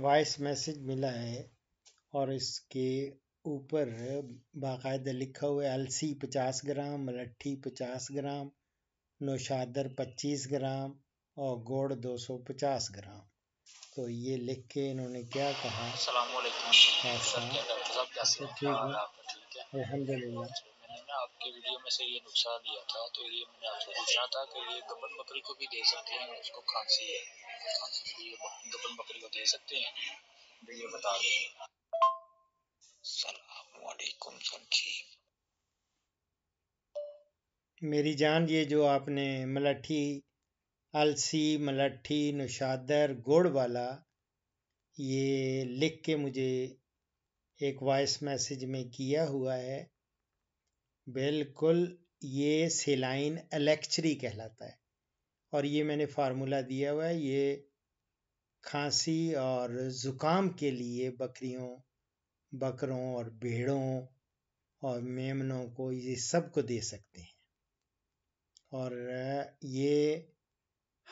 voice message मिला है और इसके ऊपर बाकायदा लिखा हुआ है अलसी पचास ग्राम मलट्ठी पचास ग्राम नौशादर पच्चीस ग्राम और गोड़ दो सौ पचास ग्राम तो ये लिख के इन्होंने क्या कहा हाँ, अच्छा, ठीक है अलहमदिल्ला अच्छा, आपके वीडियो में से ये लिया था तो ये मैंने आपसे पूछना था कि ये गबन बकरी को भी दे सकते हैं उसको खांसी है मेरी जान ये जो आपने मलाठी अलसी मलाठी नुशादर गुड़ वाला ये लिख के मुझे एक वॉइस मैसेज में किया हुआ है बिल्कुल ये सेलाइन एलेक्चरी कहलाता है और ये मैंने फार्मूला दिया हुआ है ये खांसी और ज़ुकाम के लिए बकरियों बकरों और भेड़ों और मेमनों को ये सब को दे सकते हैं और ये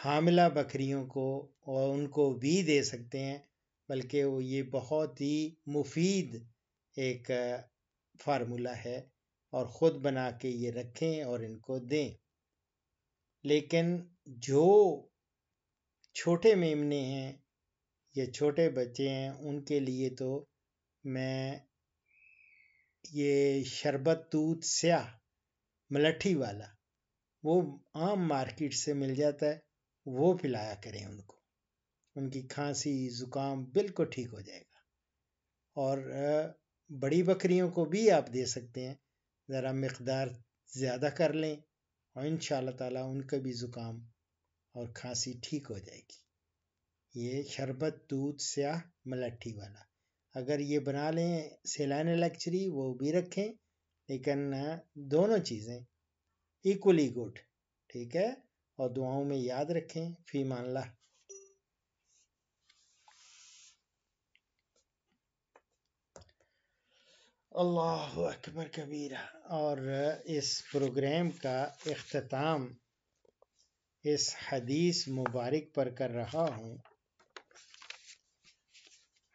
हामिला बकरियों को और उनको भी दे सकते हैं बल्कि वो ये बहुत ही मुफीद एक फार्मूला है और ख़ुद बना के ये रखें और इनको दें लेकिन जो छोटे मेमने हैं या छोटे बच्चे हैं उनके लिए तो मैं ये शरबत दूध स्याह मलठी वाला वो आम मार्केट से मिल जाता है वो पिलाया करें उनको उनकी खांसी ज़ुकाम बिल्कुल ठीक हो जाएगा और बड़ी बकरियों को भी आप दे सकते हैं ज़रा मकदार ज़्यादा कर लें और इन ताला उनका भी ज़ुकाम और खांसी ठीक हो जाएगी ये शरबत दूध स्याह मलट्ठी वाला अगर ये बना लें सैलानी लक्चरी वो भी रखें लेकिन दोनों चीज़ें इक्वली गुड ठीक है और दुआओं में याद रखें फ़ी ला अल्लाह अकबर कबीरा और इस प्रोग्राम का अख्ताम इस हदीस मुबारक पर कर रहा हूँ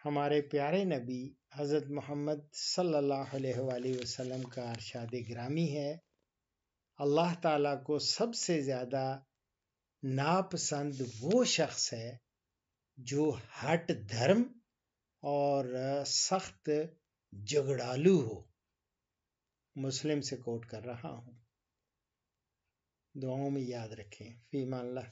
हमारे प्यारे नबी हज़रत मोहम्मद सल्ला अलैहि का अरशाद ग्रामी है अल्लाह ताला को सबसे ज़्यादा नापसंद वो शख्स है जो हट धर्म और सख्त झगड़ालू हो मुस्लिम से कोट कर रहा हूं दुआओं में याद रखें फीमान अल्लाह